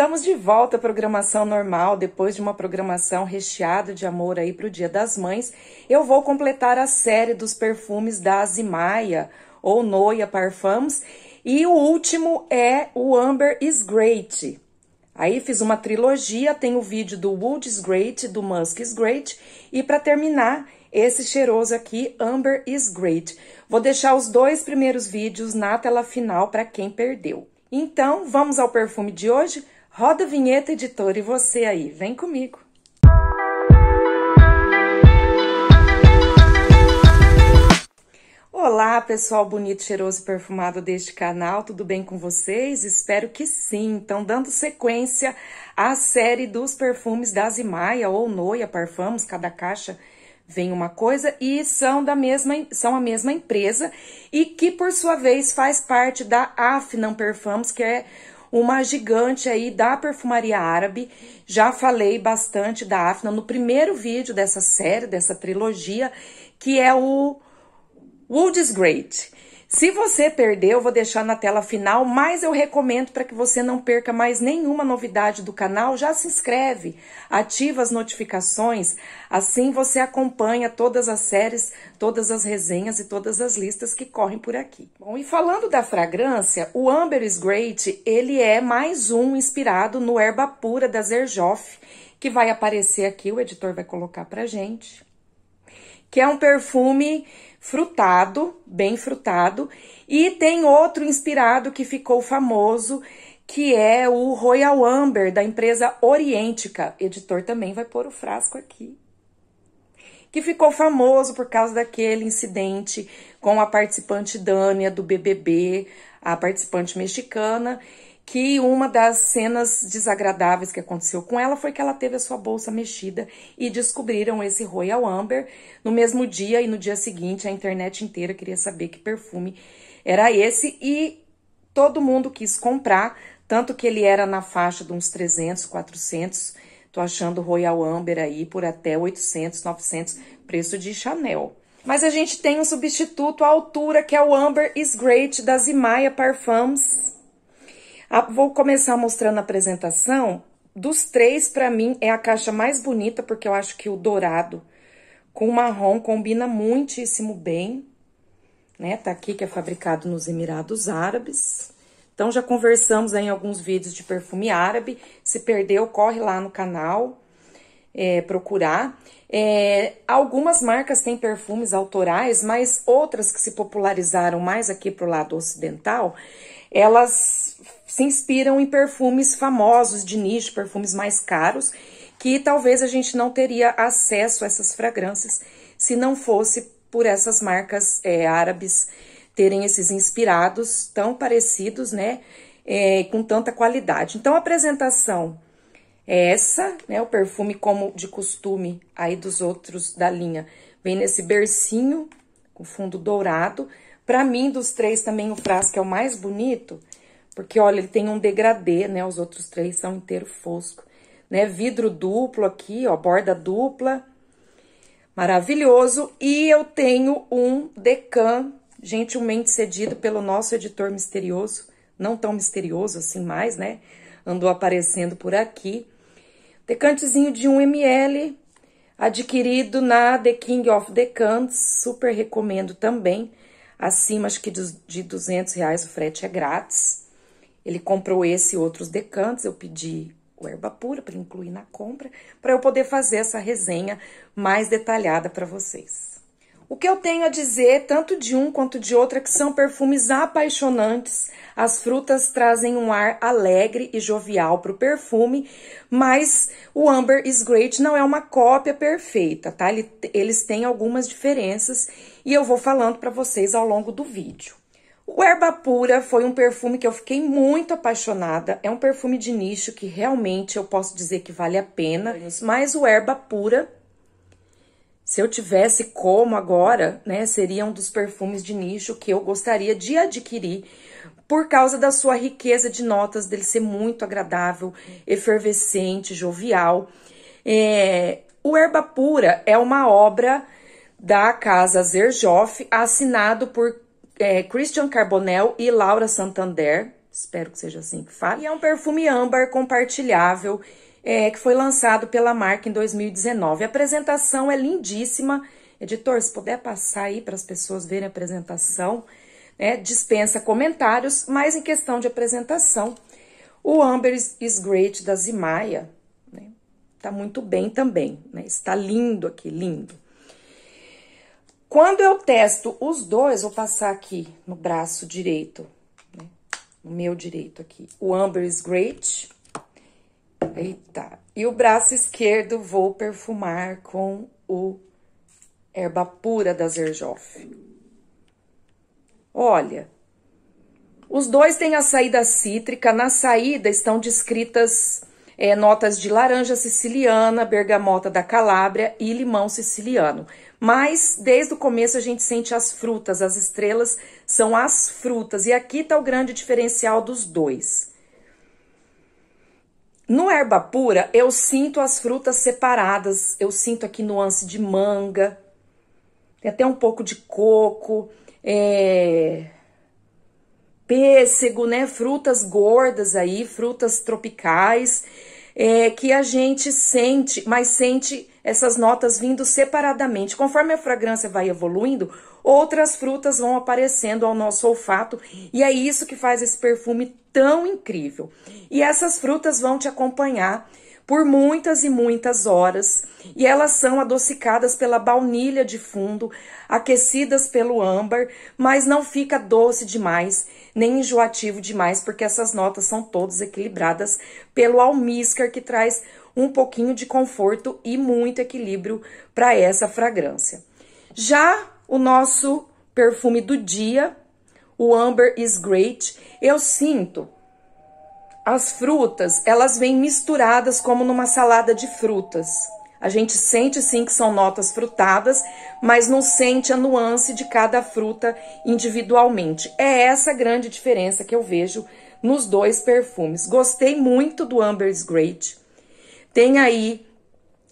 Estamos de volta à programação normal, depois de uma programação recheada de amor aí para o Dia das Mães. Eu vou completar a série dos perfumes da Azimaia, ou Noia Parfums, e o último é o Amber is Great. Aí fiz uma trilogia, tem o vídeo do Wood is Great, do Musk is Great, e para terminar, esse cheiroso aqui, Amber is Great. Vou deixar os dois primeiros vídeos na tela final para quem perdeu. Então, vamos ao perfume de hoje? Roda a vinheta, editor, e você aí, vem comigo. Olá, pessoal bonito, cheiroso e perfumado deste canal, tudo bem com vocês? Espero que sim. Então, dando sequência à série dos perfumes da Zimaia ou Noia Parfums, cada caixa vem uma coisa e são da mesma são a mesma empresa e que por sua vez faz parte da Afnan Perfums, que é uma gigante aí da perfumaria árabe. Já falei bastante da Afna no primeiro vídeo dessa série, dessa trilogia, que é o is Great. Se você perdeu, eu vou deixar na tela final, mas eu recomendo para que você não perca mais nenhuma novidade do canal, já se inscreve, ativa as notificações, assim você acompanha todas as séries, todas as resenhas e todas as listas que correm por aqui. Bom, e falando da fragrância, o Amber is Great, ele é mais um inspirado no Erba Pura da Zerjoff, que vai aparecer aqui, o editor vai colocar para gente que é um perfume frutado, bem frutado, e tem outro inspirado que ficou famoso, que é o Royal Amber da empresa Orientica. Editor também vai pôr o frasco aqui. Que ficou famoso por causa daquele incidente com a participante Dânia do BBB, a participante mexicana, que uma das cenas desagradáveis que aconteceu com ela foi que ela teve a sua bolsa mexida e descobriram esse Royal Amber no mesmo dia e no dia seguinte a internet inteira queria saber que perfume era esse e todo mundo quis comprar, tanto que ele era na faixa de uns 300, 400, tô achando Royal Amber aí por até 800, 900, preço de Chanel. Mas a gente tem um substituto à altura que é o Amber is Great da Zimaya Parfums vou começar mostrando a apresentação. Dos três, para mim, é a caixa mais bonita, porque eu acho que o dourado com o marrom combina muitíssimo bem. Né? Tá aqui que é fabricado nos Emirados Árabes. Então, já conversamos em alguns vídeos de perfume árabe. Se perdeu, corre lá no canal é, procurar. É, algumas marcas têm perfumes autorais, mas outras que se popularizaram mais aqui para o lado ocidental, elas se inspiram em perfumes famosos de nicho, perfumes mais caros, que talvez a gente não teria acesso a essas fragrâncias se não fosse por essas marcas é, árabes terem esses inspirados tão parecidos, né, é, com tanta qualidade. Então a apresentação é essa, né, o perfume como de costume aí dos outros da linha, vem nesse bercinho com fundo dourado. Para mim dos três também o frasco é o mais bonito porque, olha, ele tem um degradê, né? Os outros três são inteiro fosco. Né? Vidro duplo aqui, ó, borda dupla. Maravilhoso. E eu tenho um decan gentilmente cedido pelo nosso editor misterioso. Não tão misterioso assim mais, né? Andou aparecendo por aqui. Decantezinho de 1 ml, adquirido na The King of Decants. Super recomendo também. Acima, acho que de 200 reais o frete é grátis. Ele comprou esse e outros decantes, eu pedi o erva pura para incluir na compra, para eu poder fazer essa resenha mais detalhada para vocês. O que eu tenho a dizer, tanto de um quanto de outro, é que são perfumes apaixonantes. As frutas trazem um ar alegre e jovial para o perfume, mas o Amber is Great não é uma cópia perfeita, tá? Ele, eles têm algumas diferenças e eu vou falando para vocês ao longo do vídeo. O Erba Pura foi um perfume que eu fiquei muito apaixonada. É um perfume de nicho que realmente eu posso dizer que vale a pena. Mas o Erba Pura, se eu tivesse como agora, né, seria um dos perfumes de nicho que eu gostaria de adquirir por causa da sua riqueza de notas, dele ser muito agradável, efervescente, jovial. É, o Erba Pura é uma obra da Casa Zerjoff, assinado por é, Christian Carbonell e Laura Santander. Espero que seja assim que fale. E é um perfume âmbar compartilhável é, que foi lançado pela marca em 2019. A apresentação é lindíssima. Editor, se puder passar aí para as pessoas verem a apresentação, né? dispensa comentários, mas em questão de apresentação, o Amber is Great da Zimaia né? tá muito bem também, né? está lindo aqui, lindo. Quando eu testo os dois, vou passar aqui no braço direito, né? no meu direito aqui, o Amber is Great. Eita! E o braço esquerdo vou perfumar com o Erba Pura da Zerjoff. Olha, os dois têm a saída cítrica. Na saída estão descritas é, notas de laranja siciliana, bergamota da Calábria e limão siciliano. Mas desde o começo a gente sente as frutas, as estrelas são as frutas, e aqui está o grande diferencial dos dois. No erva pura, eu sinto as frutas separadas, eu sinto aqui nuance de manga, tem até um pouco de coco, é... pêssego, né? Frutas gordas aí, frutas tropicais é, que a gente sente, mas sente essas notas vindo separadamente. Conforme a fragrância vai evoluindo, outras frutas vão aparecendo ao nosso olfato e é isso que faz esse perfume tão incrível. E essas frutas vão te acompanhar por muitas e muitas horas, e elas são adocicadas pela baunilha de fundo, aquecidas pelo âmbar, mas não fica doce demais, nem enjoativo demais, porque essas notas são todas equilibradas pelo almíscar que traz um pouquinho de conforto e muito equilíbrio para essa fragrância. Já o nosso perfume do dia, o Amber is Great, eu sinto as frutas, elas vêm misturadas como numa salada de frutas. A gente sente sim que são notas frutadas, mas não sente a nuance de cada fruta individualmente. É essa grande diferença que eu vejo nos dois perfumes. Gostei muito do Amber's Great. Tem aí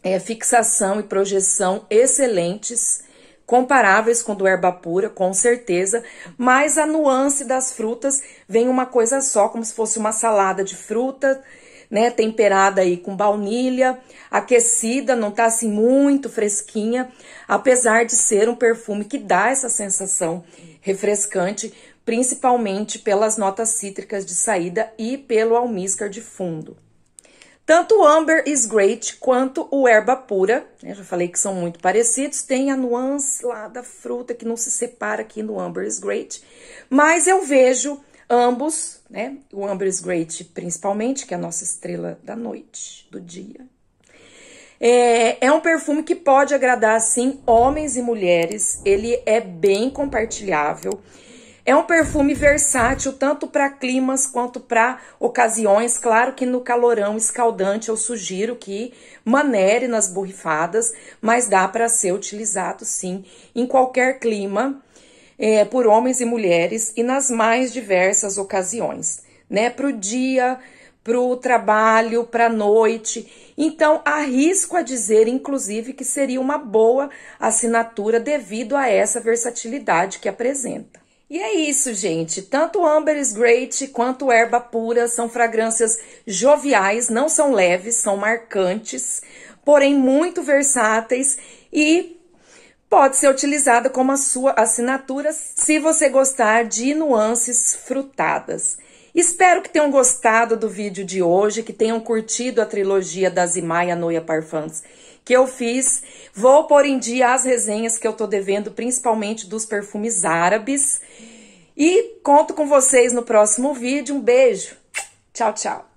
é, fixação e projeção excelentes comparáveis com do erva pura, com certeza, mas a nuance das frutas vem uma coisa só, como se fosse uma salada de fruta, né, temperada aí com baunilha, aquecida, não tá assim muito fresquinha, apesar de ser um perfume que dá essa sensação refrescante, principalmente pelas notas cítricas de saída e pelo almíscar de fundo. Tanto o Amber is Great quanto o Herba Pura, né, já falei que são muito parecidos, tem a nuance lá da fruta que não se separa aqui no Amber is Great, mas eu vejo ambos, né, o Amber is Great principalmente, que é a nossa estrela da noite, do dia. É, é um perfume que pode agradar, sim, homens e mulheres, ele é bem compartilhável, é um perfume versátil tanto para climas quanto para ocasiões. Claro que no calorão escaldante eu sugiro que manere nas borrifadas, mas dá para ser utilizado sim em qualquer clima, é, por homens e mulheres e nas mais diversas ocasiões, né? Para o dia, para o trabalho, para a noite. Então, arrisco a dizer, inclusive, que seria uma boa assinatura devido a essa versatilidade que apresenta. E é isso, gente. Tanto Amber is Great quanto Erba Pura são fragrâncias joviais, não são leves, são marcantes, porém muito versáteis e pode ser utilizada como a sua assinatura se você gostar de nuances frutadas. Espero que tenham gostado do vídeo de hoje, que tenham curtido a trilogia das Imaia Noia Parfums que eu fiz. Vou pôr em dia as resenhas que eu tô devendo, principalmente dos perfumes árabes. E conto com vocês no próximo vídeo. Um beijo. Tchau, tchau.